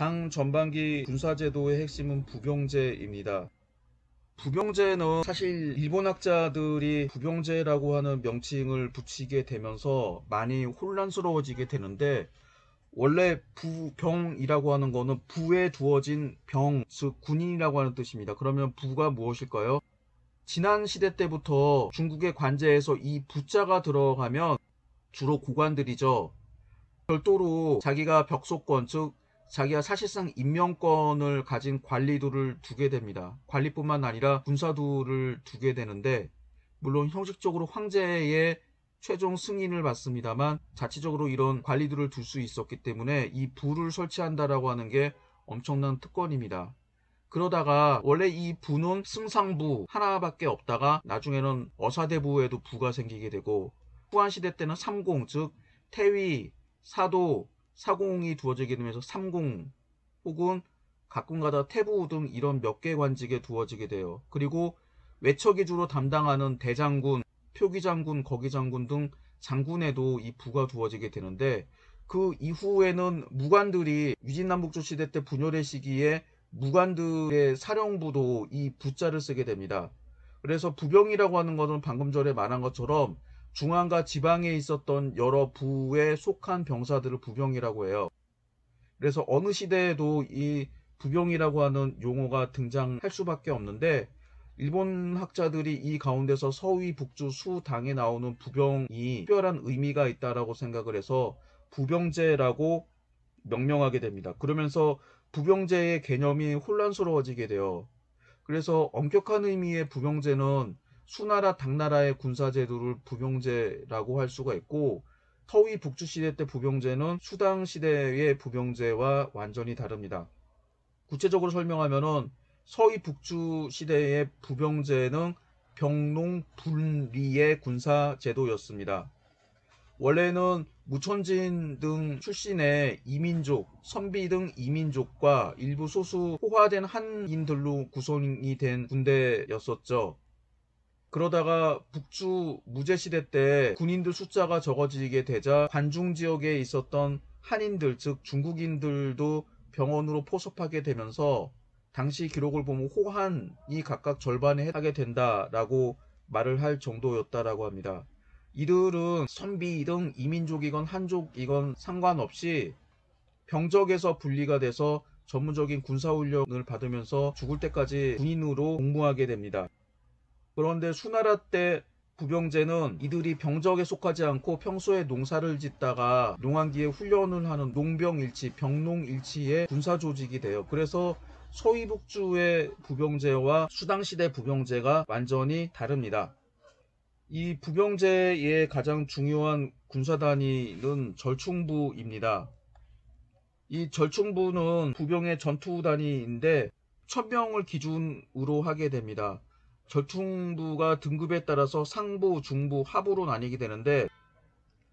당 전반기 군사제도의 핵심은 부경제입니다. 부병제는 사실 일본 학자들이 부병제라고 하는 명칭을 붙이게 되면서 많이 혼란스러워지게 되는데 원래 부병이라고 하는 거는 부에 두어진 병, 즉 군인이라고 하는 뜻입니다. 그러면 부가 무엇일까요? 지난 시대 때부터 중국의 관제에서 이 부자가 들어가면 주로 고관들이죠. 별도로 자기가 벽소권, 즉 자기가 사실상 임명권을 가진 관리도를 두게 됩니다. 관리뿐만 아니라 군사도를 두게 되는데 물론 형식적으로 황제의 최종 승인을 받습니다만 자체적으로 이런 관리도를둘 수 있었기 때문에 이 부를 설치한다라고 하는 게 엄청난 특권입니다. 그러다가 원래 이 부는 승상부 하나밖에 없다가 나중에는 어사대부에도 부가 생기게 되고 후한시대 때는 삼공 즉 태위, 사도, 40이 두어지게 되면서 30 혹은 가끔가다 태부 등 이런 몇 개 관직에 두어지게 돼요. 그리고 외척이 주로 담당하는 대장군, 표기장군, 거기장군 등 장군에도 이 부가 두어지게 되는데 그 이후에는 무관들이 유진남북조 시대 때 분열의 시기에 무관들의 사령부도 이 부자를 쓰게 됩니다. 그래서 부병이라고 하는 것은 방금 전에 말한 것처럼 중앙과 지방에 있었던 여러 부에 속한 병사들을 부병이라고 해요. 그래서 어느 시대에도 이 부병이라고 하는 용어가 등장할 수밖에 없는데 일본 학자들이 이 가운데서 서위 북주 수당에 나오는 부병이 특별한 의미가 있다라고 생각을 해서 부병제라고 명명하게 됩니다. 그러면서 부병제의 개념이 혼란스러워지게 돼요. 그래서 엄격한 의미의 부병제는 수나라 당나라의 군사제도를 부병제라고 할 수가 있고 서위 북주 시대 때 부병제는 수당 시대의 부병제와 완전히 다릅니다. 구체적으로 설명하면 서위 북주 시대의 부병제는 병농 분리의 군사 제도였습니다. 원래는 무천진 등 출신의 이민족, 선비 등 이민족과 일부 소수 호화된 한인들로 구성이 된 군대였었죠. 그러다가 북주 무제시대 때 군인들 숫자가 적어지게 되자 관중 지역에 있었던 한인들 즉 중국인들도 병원으로 포섭하게 되면서 당시 기록을 보면 호한이 각각 절반에 해당하게 된다라고 말을 할 정도였다라고 합니다. 이들은 선비이든 이민족이건 한족이건 상관없이 병적에서 분리가 돼서 전문적인 군사훈련을 받으면서 죽을 때까지 군인으로 복무하게 됩니다. 그런데 수나라 때 구병제는 이들이 병적에 속하지 않고 평소에 농사를 짓다가 농한기에 훈련을 하는 농병일치, 병농일치의 군사조직이 돼요. 그래서 서희북주의 부병제와 수당시대 부병제가 완전히 다릅니다. 이 부병제의 가장 중요한 군사단위는 절충부입니다. 이 절충부는 부병의 전투단위인데 천병을 기준으로 하게 됩니다. 절충부가 등급에 따라서 상부, 중부, 하부로 나뉘게 되는데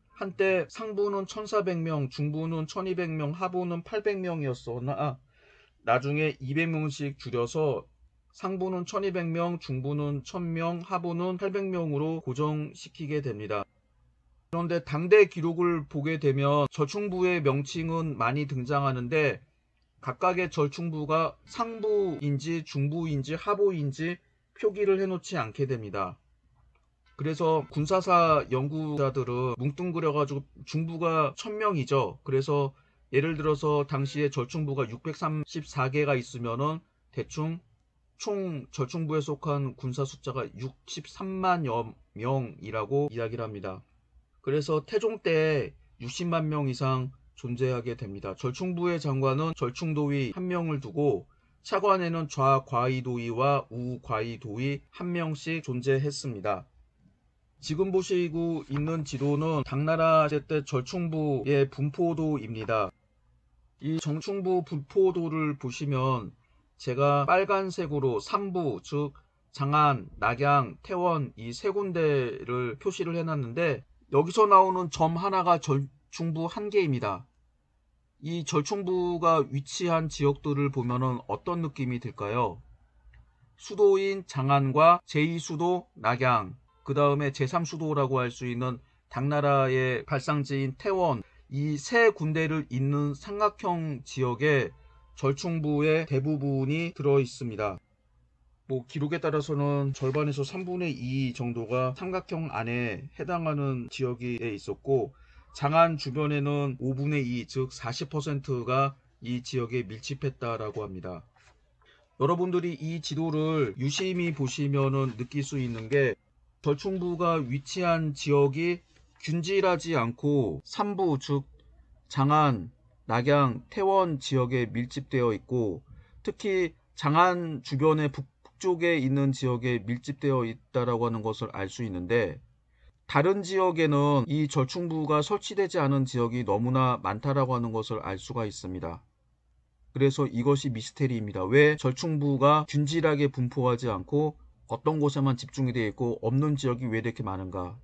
한때 상부는 1,400명, 중부는 1,200명, 하부는 800명이었으나 나중에 200명씩 줄여서 상부는 1,200명, 중부는 1,000명, 하부는 800명으로 고정시키게 됩니다. 그런데 당대 기록을 보게 되면 절충부의 명칭은 많이 등장하는데 각각의 절충부가 상부인지 중부인지 하부인지 표기를 해놓지 않게 됩니다. 그래서 군사사 연구자들은 뭉뚱그려가지고 중부가 1000명이죠. 그래서 예를 들어서 당시에 절충부가 634개가 있으면은 대충 총 절충부에 속한 군사 숫자가 63만여 명이라고 이야기를 합니다. 그래서 태종 때 60만 명 이상 존재하게 됩니다. 절충부의 장관은 절충도위 1명을 두고 차관에는 좌과이도의와 우과이도의 한 명씩 존재했습니다. 지금 보시고 있는 지도는 당나라 제때 절충부의 분포도입니다. 이 정충부 분포도를 보시면 제가 빨간색으로 삼부즉 장안, 낙양, 태원 이 세 군데를 표시를 해놨는데 여기서 나오는 점 하나가 절충부 한 개입니다. 이 절충부가 위치한 지역들을 보면 어떤 느낌이 들까요? 수도인 장안과 제2수도 낙양, 그 다음에 제3수도라고 할 수 있는 당나라의 발상지인 태원, 이 세 군데를 잇는 삼각형 지역에 절충부의 대부분이 들어 있습니다. 뭐 기록에 따라서는 절반에서 3분의 2 정도가 삼각형 안에 해당하는 지역에 있었고 장안 주변에는 5분의 2, 즉 40%가 이 지역에 밀집했다라고 합니다. 여러분들이 이 지도를 유심히 보시면 느낄 수 있는 게 절충부가 위치한 지역이 균질하지 않고 3부즉 장안, 낙양, 태원 지역에 밀집되어 있고 특히 장안 주변의 북쪽에 있는 지역에 밀집되어 있다라고 하는 것을 알 수 있는데 다른 지역에는 이 절충부가 설치되지 않은 지역이 너무나 많다라고 하는 것을 알 수가 있습니다. 그래서 이것이 미스테리입니다. 왜 절충부가 균질하게 분포하지 않고 어떤 곳에만 집중이 되어 있고 없는 지역이 왜 이렇게 많은가?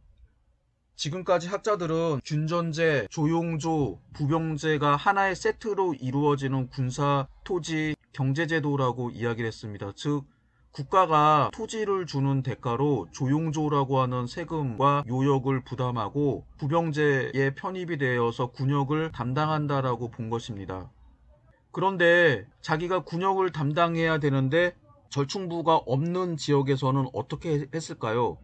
지금까지 학자들은 균전제, 조용조, 부병제가 하나의 세트로 이루어지는 군사, 토지, 경제제도라고 이야기를 했습니다. 즉 국가가 토지를 주는 대가로 조용조라고 하는 세금과 요역을 부담하고 부병제에 편입이 되어서 군역을 담당한다라고 본 것입니다. 그런데 자기가 군역을 담당해야 되는데 절충부가 없는 지역에서는 어떻게 했을까요?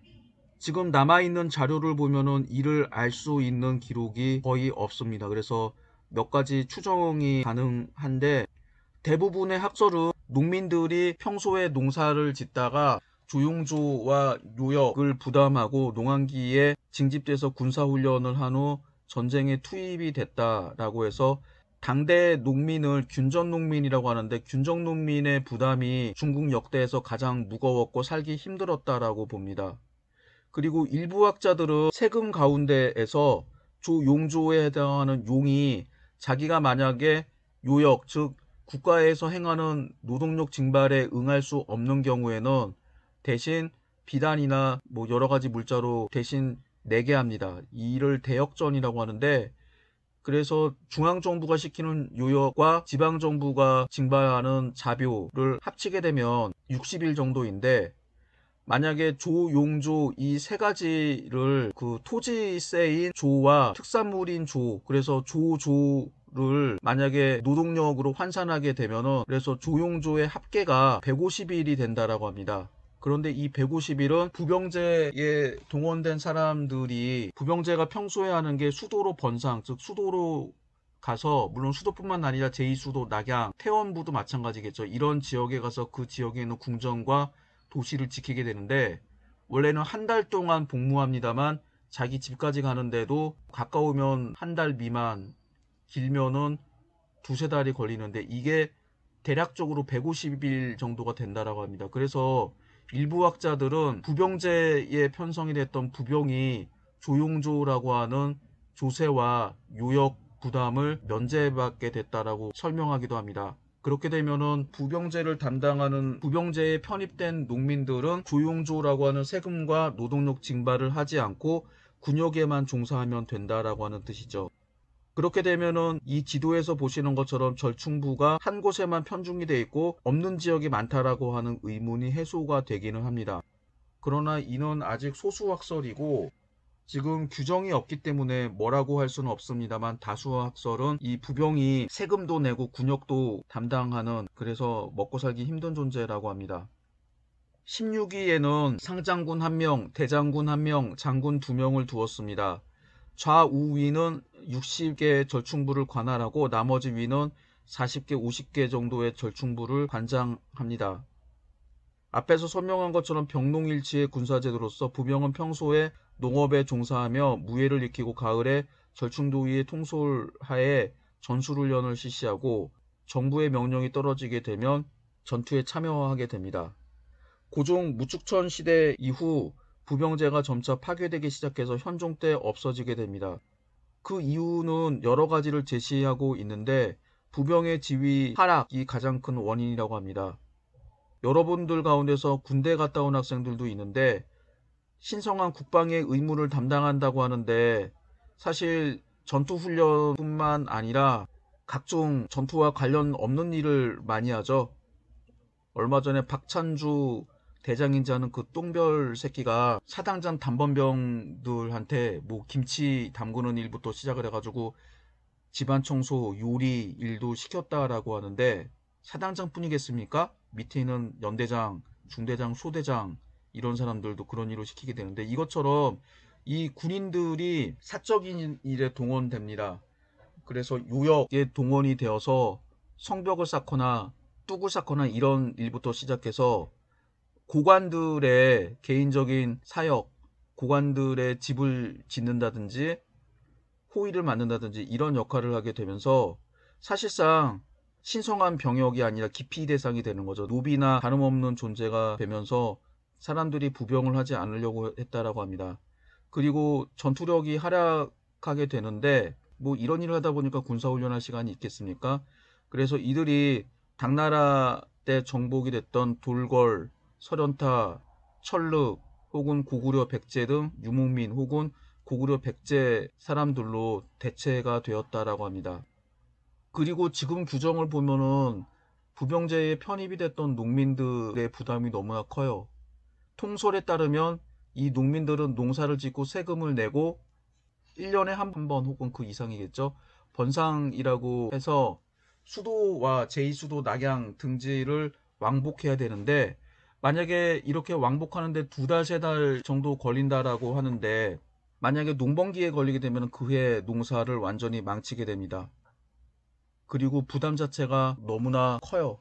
지금 남아있는 자료를 보면은 이를 알 수 있는 기록이 거의 없습니다. 그래서 몇 가지 추정이 가능한데 대부분의 학설은 농민들이 평소에 농사를 짓다가 조용조와 요역을 부담하고 농한기에 징집돼서 군사훈련을 한 후 전쟁에 투입이 됐다라고 해서 당대 농민을 균전 농민이라고 하는데 균전 농민의 부담이 중국 역대에서 가장 무거웠고 살기 힘들었다라고 봅니다. 그리고 일부 학자들은 세금 가운데에서 조용조에 해당하는 용이 자기가 만약에 요역 즉 국가에서 행하는 노동력 징발에 응할 수 없는 경우에는 대신 비단이나 뭐 여러 가지 물자로 대신 내게 합니다. 이를 대역전이라고 하는데 그래서 중앙정부가 시키는 요역과 지방정부가 징발하는 자료를 합치게 되면 60일 정도인데 만약에 조, 용조 이 세 가지를 그 토지세인 조와 특산물인 조 그래서 조조 를 만약에 노동력으로 환산하게 되면은 그래서 조용조의 합계가 150일이 된다라고 합니다. 그런데 이 150일은 부병제에 동원된 사람들이 부병제가 평소에 하는 게 수도로 번상, 즉 수도로 가서 물론 수도뿐만 아니라 제2수도, 낙양, 태원부도 마찬가지겠죠. 이런 지역에 가서 그 지역에 있는 궁전과 도시를 지키게 되는데 원래는 한 달 동안 복무합니다만 자기 집까지 가는데도 가까우면 한 달 미만 길면은 두세 달이 걸리는데 이게 대략적으로 150일 정도가 된다라고 합니다. 그래서 일부 학자들은 부병제에 편성이 됐던 부병이 조용조라고 하는 조세와 요역 부담을 면제받게 됐다라고 설명하기도 합니다. 그렇게 되면은 부병제를 담당하는 부병제에 편입된 농민들은 조용조라고 하는 세금과 노동력 징발을 하지 않고 군역에만 종사하면 된다라고 하는 뜻이죠. 그렇게 되면은 이 지도에서 보시는 것처럼 절충부가 한 곳에만 편중이 돼 있고 없는 지역이 많다라고 하는 의문이 해소가 되기는 합니다. 그러나 이는 아직 소수 학설이고 지금 규정이 없기 때문에 뭐라고 할 수는 없습니다만 다수 학설은 이 부병이 세금도 내고 군역도 담당하는 그래서 먹고 살기 힘든 존재라고 합니다. 16위에는 상장군 1명, 대장군 1명, 장군 2명을 두었습니다. 좌우 위는 60개 의 절충부를 관할하고 나머지 위는 40개, 50개 정도의 절충부를 관장합니다. 앞에서 설명한 것처럼 병농일치의 군사제도로서 부병은 평소에 농업에 종사하며 무예를 익히고 가을에 절충도위의 통솔하에 전술훈련을 실시하고 정부의 명령이 떨어지게 되면 전투에 참여하게 됩니다. 고종 무축천 시대 이후 부병제가 점차 파괴되기 시작해서 현종 때 없어지게 됩니다. 그 이유는 여러 가지를 제시하고 있는데 부병의 지위 하락이 가장 큰 원인이라고 합니다. 여러분들 가운데서 군대 갔다 온 학생들도 있는데 신성한 국방의 의무를 담당한다고 하는데 사실 전투 훈련뿐만 아니라 각종 전투와 관련 없는 일을 많이 하죠. 얼마 전에 박찬주 대장인 자는 그 똥별 새끼가 사당장 단번병들한테 뭐 김치 담그는 일부터 시작을 해가지고 집안 청소, 요리 일도 시켰다라고 하는데 사당장 뿐이겠습니까? 밑에 있는 연대장, 중대장, 소대장 이런 사람들도 그런 일을 시키게 되는데 이것처럼 이 군인들이 사적인 일에 동원됩니다. 그래서 요역에 동원이 되어서 성벽을 쌓거나 뚝을 쌓거나 이런 일부터 시작해서 고관들의 개인적인 사역, 고관들의 집을 짓는다든지 호의를 만든다든지 이런 역할을 하게 되면서 사실상 신성한 병역이 아니라 기피 대상이 되는 거죠. 노비나 다름없는 존재가 되면서 사람들이 부병을 하지 않으려고 했다라고 합니다. 그리고 전투력이 하락하게 되는데 뭐 이런 일을 하다 보니까 군사훈련할 시간이 있겠습니까? 그래서 이들이 당나라 때 정복이 됐던 돌궐, 설현타, 철륵 혹은 고구려 백제 등 유목민 혹은 고구려 백제 사람들로 대체가 되었다라고 합니다. 그리고 지금 규정을 보면은 부병제에 편입이 됐던 농민들의 부담이 너무나 커요. 통솔에 따르면 이 농민들은 농사를 짓고 세금을 내고 1년에 한 번 혹은 그 이상이겠죠. 번상이라고 해서 수도와 제2수도 낙양 등지를 왕복해야 되는데 만약에 이렇게 왕복하는데 두 달, 세 달 정도 걸린다라고 하는데 만약에 농번기에 걸리게 되면 그 해 농사를 완전히 망치게 됩니다. 그리고 부담 자체가 너무나 커요.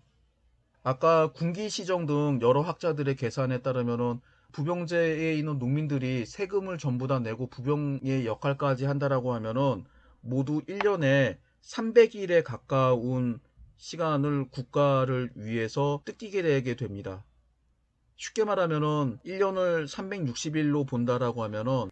아까 군기 시정 등 여러 학자들의 계산에 따르면 부병제에 있는 농민들이 세금을 전부 다 내고 부병의 역할까지 한다라고 하면 모두 1년에 300일에 가까운 시간을 국가를 위해서 뜯기게 되게 됩니다. 쉽게 말하면은 1년을 360일로 본다라고 하면은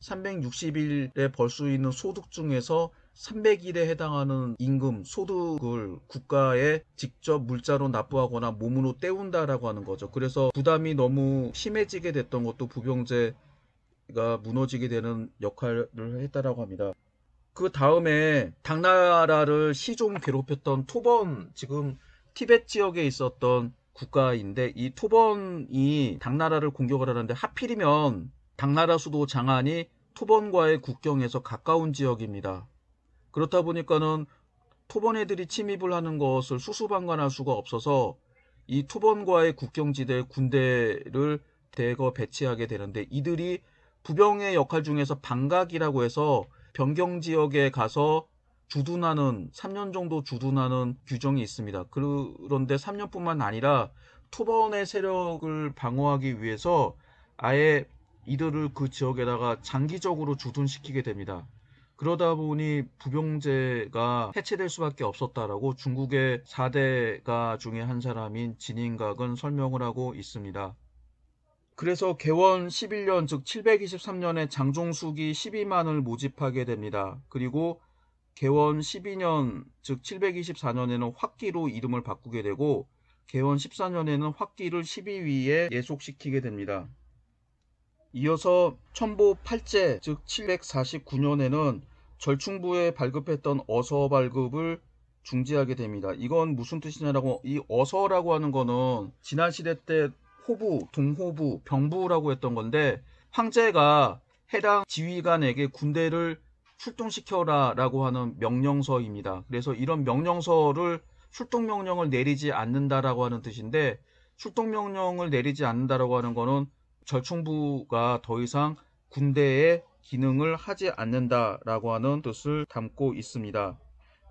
360일에 벌 수 있는 소득 중에서 300일에 해당하는 임금, 소득을 국가에 직접 물자로 납부하거나 몸으로 때운다라고 하는 거죠. 그래서 부담이 너무 심해지게 됐던 것도 부병제가 무너지게 되는 역할을 했다라고 합니다. 그 다음에 당나라를 시종 괴롭혔던 토번, 지금 티벳 지역에 있었던 국가인데 이 토번이 당나라를 공격을 하는데 하필이면 당나라 수도 장안이 토번과의 국경에서 가까운 지역입니다. 그렇다 보니까는 토번 애들이 침입을 하는 것을 수수방관할 수가 없어서 이 토번과의 국경지대 군대를 대거 배치하게 되는데 이들이 부병의 역할 중에서 방각이라고 해서 변경 지역에 가서 주둔하는 3년 정도 주둔하는 규정이 있습니다. 그런데 3년뿐만 아니라 투번의 세력을 방어하기 위해서 아예 이들을 그 지역에다가 장기적으로 주둔시키게 됩니다. 그러다 보니 부병제가 해체될 수밖에 없었다라고 중국의 4대가 중에 한 사람인 진인각은 설명을 하고 있습니다. 그래서 개원 11년 즉 723년에 장종숙이 12만을 모집하게 됩니다. 그리고 개원 12년 즉 724년에는 화기로 이름을 바꾸게 되고 개원 14년에는 화기를 12위에 예속시키게 됩니다. 이어서 천보 8제 즉 749년에는 절충부에 발급했던 어서 발급을 중지하게 됩니다. 이건 무슨 뜻이냐라고 이 어서라고 하는 거는 지난 시대 때 호부, 동호부, 병부라고 했던 건데 황제가 해당 지휘관에게 군대를 출동시켜라 라고 하는 명령서입니다. 그래서 이런 명령서를 출동 명령을 내리지 않는다라고 하는 뜻인데 출동 명령을 내리지 않는다라고 하는 것은 절충부가 더 이상 군대의 기능을 하지 않는다라고 하는 뜻을 담고 있습니다.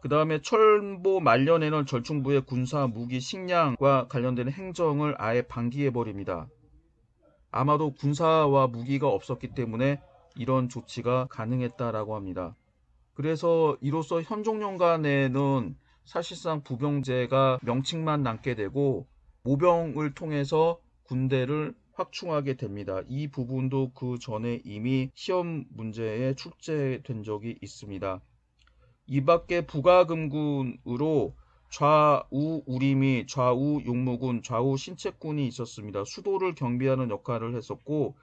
그 다음에 철보 말년에는 절충부의 군사 무기 식량과 관련된 행정을 아예 방기해버립니다. 아마도 군사와 무기가 없었기 때문에 이런 조치가 가능했다라고 합니다. 그래서 이로써 현종영간에는 사실상 부병제가 명칭만 남게 되고 모병을 통해서 군대를 확충하게 됩니다. 이 부분도 그 전에 이미 시험 문제에 출제된 적이 있습니다. 이 밖에 부가금군으로 좌우 우림이, 좌우 용무군, 좌우 신체군이 있었습니다. 수도를 경비하는 역할을 했었고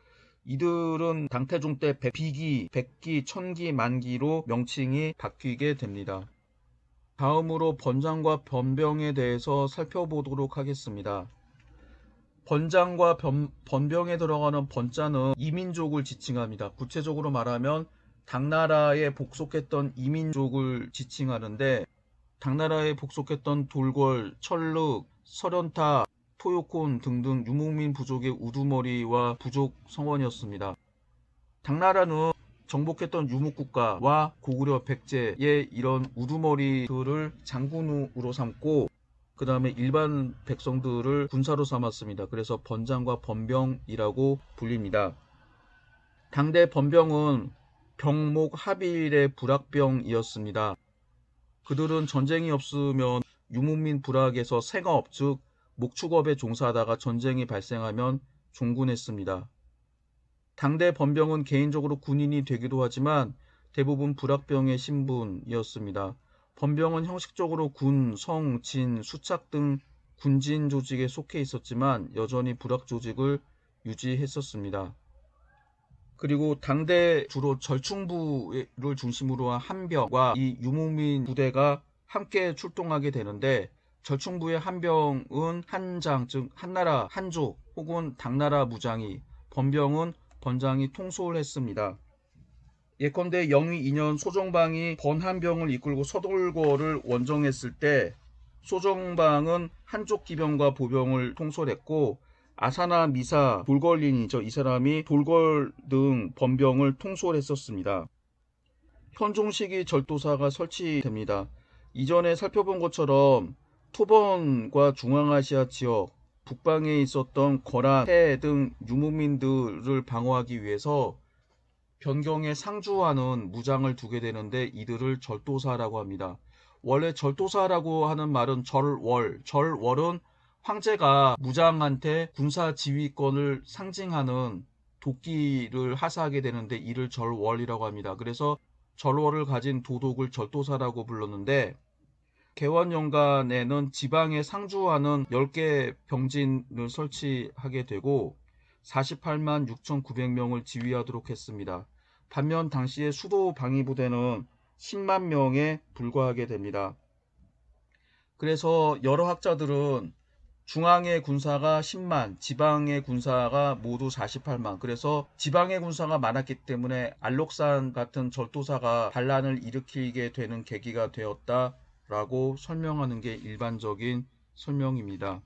이들은 당태종 때 백비기, 백기, 천기, 만기로 명칭이 바뀌게 됩니다. 다음으로 번장과 변병에 대해서 살펴보도록 하겠습니다. 번장과 변, 병에 들어가는 번자는 이민족을 지칭합니다. 구체적으로 말하면 당나라에 복속했던 이민족을 지칭하는데 당나라에 복속했던 돌궐, 철륵, 설현타, 토요콘 등등 유목민 부족의 우두머리와 부족 성원이었습니다. 당나라는 정복했던 유목국가와 고구려 백제의 이런 우두머리들을 장군으로 삼고 그 다음에 일반 백성들을 군사로 삼았습니다. 그래서 번장과 번병이라고 불립니다. 당대 번병은 병목 합일의 불악병이었습니다. 그들은 전쟁이 없으면 유목민 불악에서 생업 즉 목축업에 종사하다가 전쟁이 발생하면 종군했습니다. 당대 범병은 개인적으로 군인이 되기도 하지만 대부분 불악병의 신분이었습니다. 범병은 형식적으로 군, 성, 진, 수착 등 군진 조직에 속해 있었지만 여전히 불악 조직을 유지했었습니다. 그리고 당대 주로 절충부를 중심으로 한 한병과 이 유목민 부대가 함께 출동하게 되는데 절충부의 한 병은 한 장, 즉 한나라, 한조 혹은 당나라 무장이, 번병은 번장이 통솔했습니다. 예컨대 영위 2년 소정방이 번한병을 이끌고 서돌고를 원정했을 때소정방은한족 기병과 보병을 통솔했고 아사나 미사 돌걸린이죠. 이 사람이 돌걸 등 번병을 통솔했었습니다. 현종식이 절도사가 설치됩니다. 이전에 살펴본 것처럼 토번과 중앙아시아 지역 북방에 있었던 거란, 해등 유목민들을 방어하기 위해서 변경에 상주하는 무장을 두게 되는데 이들을 절도사라고 합니다. 원래 절도사라고 하는 말은 절월, 절월은 황제가 무장한테 군사 지휘권을 상징하는 도끼를 하사하게 되는데 이를 절월이라고 합니다. 그래서 절월을 가진 도독을 절도사라고 불렀는데 개원연간에는 지방에 상주하는 10개 병진을 설치하게 되고 48만 6,900명을 지휘하도록 했습니다. 반면 당시의 수도 방위부대는 10만 명에 불과하게 됩니다. 그래서 여러 학자들은 중앙의 군사가 10만, 지방의 군사가 모두 48만. 그래서 지방의 군사가 많았기 때문에 알록산 같은 절도사가 반란을 일으키게 되는 계기가 되었다 라고 설명하는 게 일반적인 설명입니다.